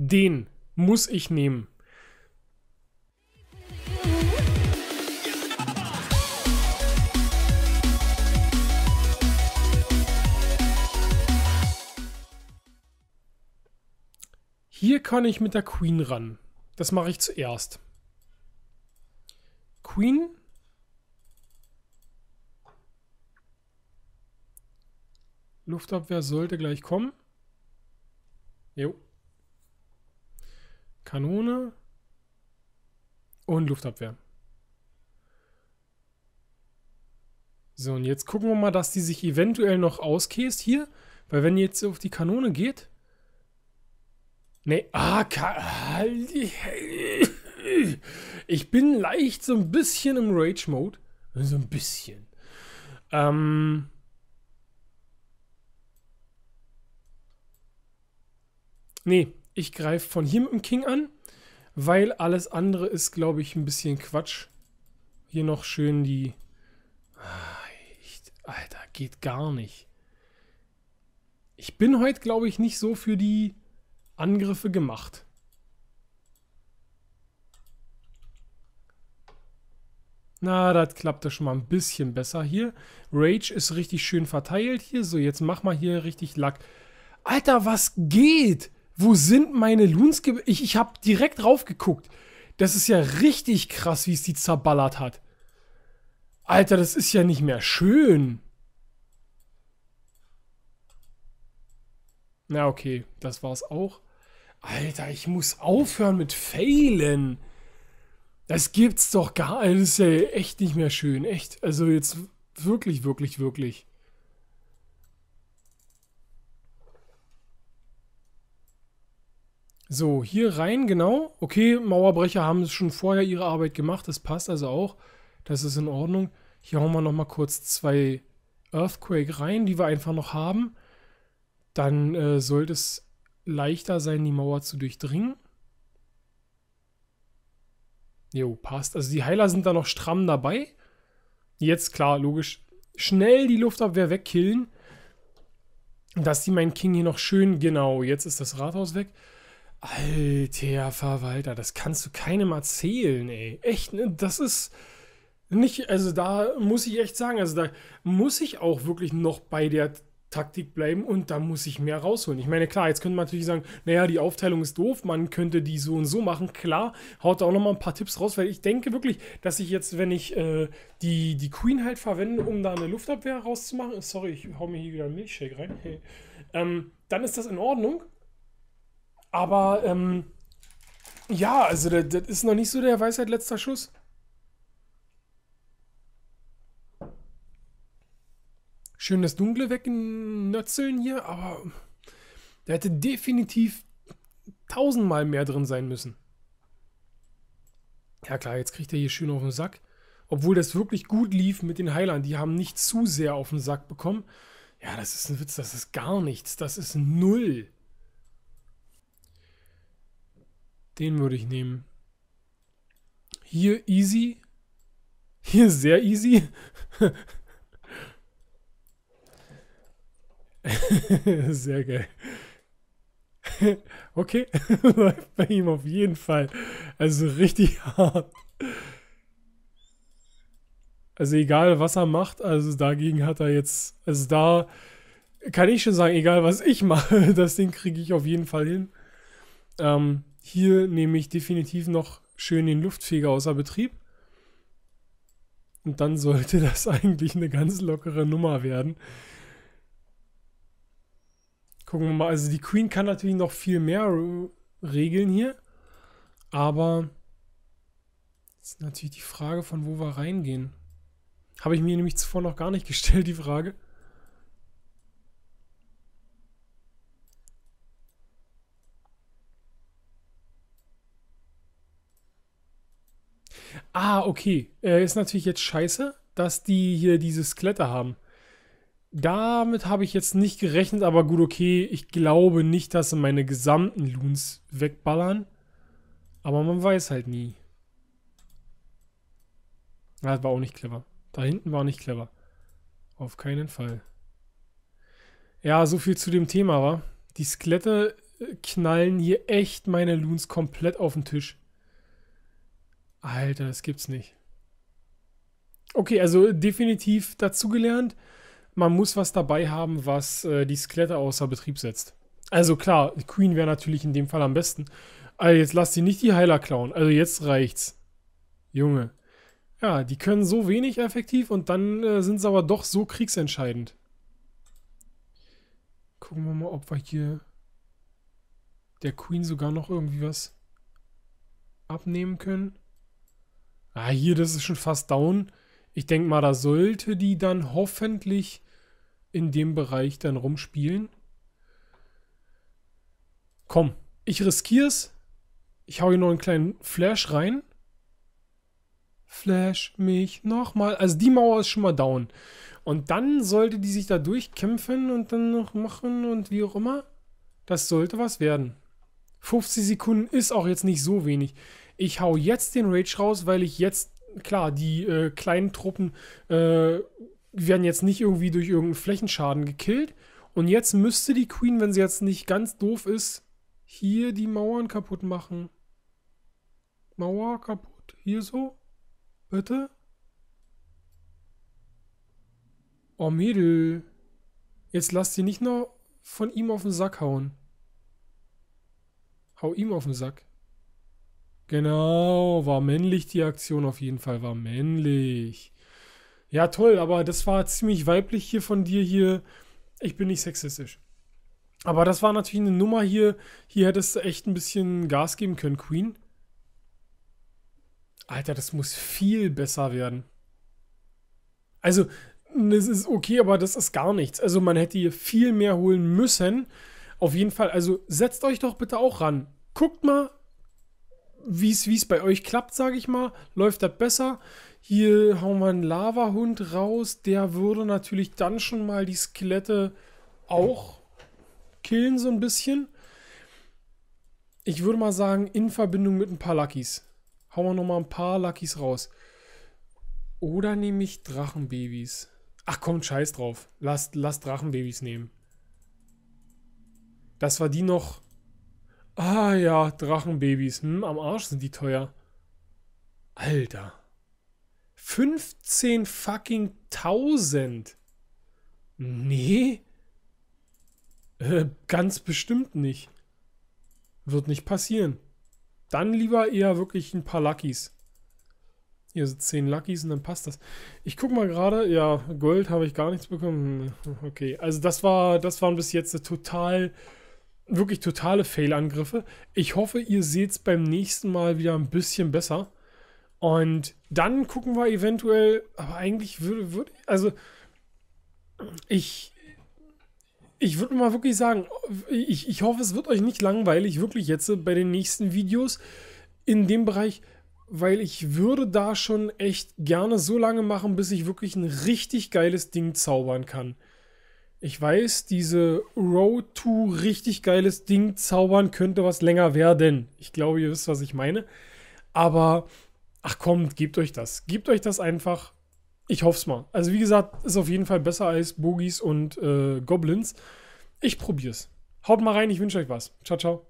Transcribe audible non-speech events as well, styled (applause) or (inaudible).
Den muss ich nehmen. Hier kann ich mit der Queen ran. Das mache ich zuerst. Queen. Luftabwehr sollte gleich kommen. Jo. Kanone und Luftabwehr. So, und jetzt gucken wir mal, dass die sich eventuell noch auskäst hier. Weil wenn jetzt auf die Kanone geht... Nee, ah, (laughs) ich bin leicht so ein bisschen im Rage-Mode. So ein bisschen. Ähm... Nee, ich greife von hier mit dem King an, weil alles andere ist, glaube ich, ein bisschen Quatsch. Hier noch schön die... Ah, Alter, geht gar nicht. Ich bin heute, glaube ich, nicht so für die Angriffe gemacht. Na, das klappt ja schon mal ein bisschen besser hier. Rage ist richtig schön verteilt hier. So, jetzt mach mal hier richtig Lack. Alter, was geht? wo sind meine Loons? Ich, ich habe direkt drauf geguckt. Das ist ja richtig krass, wie es die zerballert hat. Alter, das ist ja nicht mehr schön. Na, okay, das war's auch. Alter, ich muss aufhören mit Failen. Das gibt's doch gar nicht. Das ist ja echt nicht mehr schön. Echt. Also jetzt wirklich, wirklich, wirklich. So, hier rein, genau. Okay, Mauerbrecher haben es schon vorher ihre Arbeit gemacht. Das passt also auch. Das ist in Ordnung. Hier hauen wir nochmal kurz zwei Earthquake rein, die wir einfach noch haben. Dann äh, sollte es leichter sein, die Mauer zu durchdringen. Jo, passt. Also die Heiler sind da noch stramm dabei. Jetzt, klar, logisch, schnell die Luftabwehr wegkillen. Dass die meinen King hier noch schön... Genau, jetzt ist das Rathaus weg. Alter Verwalter, das kannst du keinem erzählen, ey. Echt, ne? Das ist nicht, also da muss ich echt sagen, also da muss ich auch wirklich noch bei der Taktik bleiben und da muss ich mehr rausholen. Ich meine, klar, jetzt könnte man natürlich sagen, naja, die Aufteilung ist doof, man könnte die so und so machen. Klar, haut da auch nochmal ein paar Tipps raus, weil ich denke wirklich, dass ich jetzt, wenn ich äh, die, die Queen halt verwende, um da eine Luftabwehr rauszumachen, sorry, ich hau mir hier wieder einen Milchshake rein, hey. ähm, dann ist das in Ordnung aber ähm, ja, also das, das ist noch nicht so der Weisheit letzter Schuss. Schön das Dunkle wegnötzeln hier, aber da hätte definitiv tausendmal mehr drin sein müssen. Ja klar, jetzt kriegt er hier schön auf den Sack. Obwohl das wirklich gut lief mit den Heilern. Die haben nicht zu sehr auf den Sack bekommen. Ja, das ist ein Witz, das ist gar nichts. Das ist null. Den würde ich nehmen. Hier easy. Hier sehr easy. (laughs) sehr geil. okay, (laughs) läuft bei ihm auf jeden Fall. Also richtig (laughs) hart. Also egal, was er macht, also dagegen hat er jetzt, also da kann ich schon sagen, egal was ich mache, das Ding kriege ich auf jeden Fall hin. Ähm, hier nehme ich definitiv noch schön den Luftfeger außer Betrieb. Und dann sollte (laughs) das eigentlich eine ganz lockere Nummer werden. Gucken wir mal. Also die Queen kann natürlich noch viel mehr regeln hier. Aber das ist natürlich die Frage, von wo wir reingehen. Habe ich mir nämlich zuvor noch gar nicht (laughs) gestellt, die Frage. Ah, okay. Äh, ist natürlich jetzt scheiße, dass die hier diese Skelette haben. Damit habe ich jetzt nicht gerechnet, aber gut, okay. Ich glaube nicht, dass sie meine gesamten Loons wegballern. Aber man weiß halt nie. das ah, war auch nicht clever. Da hinten war nicht clever. Auf keinen Fall. Ja, so viel zu dem Thema, wa? Die Skelette äh, knallen hier echt meine Loons komplett auf den Tisch. Alter, das gibt's nicht. Okay, also definitiv dazugelernt. Man muss was dabei haben, was äh, die Skelette außer Betrieb setzt. Also klar, Queen wäre natürlich in dem Fall am besten. Aber also jetzt lass sie nicht die Heiler klauen. Also jetzt reicht's. Junge. Ja, die können so wenig effektiv und dann äh, sind sie aber doch so kriegsentscheidend. Gucken wir mal, ob wir hier der Queen sogar noch irgendwie was abnehmen können. Ah, hier, das ist schon fast down. Ich denke mal, da sollte die dann hoffentlich in dem Bereich dann rumspielen. Komm, ich riskiere es. Ich hau hier noch einen kleinen Flash rein. Flash mich nochmal. Also die Mauer ist schon mal down. Und dann sollte die sich da durchkämpfen und dann noch machen und wie auch immer. Das sollte was werden. 50 Sekunden ist auch jetzt nicht so wenig ich hau jetzt den Rage raus, weil ich jetzt, klar, die äh, kleinen Truppen äh, werden jetzt nicht irgendwie durch irgendeinen Flächenschaden gekillt. Und jetzt müsste die Queen, wenn sie jetzt nicht ganz doof ist, hier die Mauern kaputt machen. Mauer kaputt. Hier so. Bitte? Oh, Mädel. Jetzt lass sie nicht nur von ihm auf den Sack hauen. Hau ihm auf den Sack. Genau, war männlich die Aktion auf jeden Fall, war männlich. Ja, toll, aber das war ziemlich weiblich hier von dir hier. Ich bin nicht sexistisch. Aber das war natürlich eine Nummer hier. Hier hättest du echt ein bisschen Gas geben können, Queen. Alter, das muss viel besser werden. Also, das ist okay, aber das ist gar nichts. Also, man hätte hier viel mehr holen müssen. Auf jeden Fall, also setzt euch doch bitte auch ran. Guckt mal, wie es bei euch klappt, sage ich mal, läuft das besser. Hier hauen wir einen Lava-Hund raus. Der würde natürlich dann schon mal die Skelette auch killen, so ein bisschen. Ich würde mal sagen, in Verbindung mit ein paar Luckys. Hauen wir nochmal ein paar Luckys raus. Oder nehme ich Drachenbabys? Ach komm, scheiß drauf. Lass, lasst Drachenbabys nehmen. Dass wir die noch Ah ja, Drachenbabys. Hm, am Arsch sind die teuer. Alter. 15 fucking 1000. Nee. Äh, ganz bestimmt nicht. Wird nicht passieren. Dann lieber eher wirklich ein paar Luckys. Hier sind 10 Luckys und dann passt das. Ich guck mal gerade. Ja, Gold habe ich gar nichts bekommen. Hm, okay, also das war, das waren bis jetzt total wirklich totale Fail-Angriffe. Ich hoffe, ihr seht es beim nächsten Mal wieder ein bisschen besser. Und dann gucken wir eventuell, aber eigentlich würde, würde also ich, ich würde mal wirklich sagen, ich, ich hoffe, es wird euch nicht langweilig, wirklich jetzt bei den nächsten Videos in dem Bereich, weil ich würde da schon echt gerne so lange machen, bis ich wirklich ein richtig geiles Ding zaubern kann. Ich weiß, diese Row to richtig geiles Ding zaubern könnte was länger werden. Ich glaube, ihr wisst, was ich meine. Aber, ach komm, gebt euch das. Gebt euch das einfach. Ich hoffe es mal. Also, wie gesagt, ist auf jeden Fall besser als Bogies und äh, Goblins. Ich probier's. Haut mal rein, ich wünsche euch was. Ciao, ciao.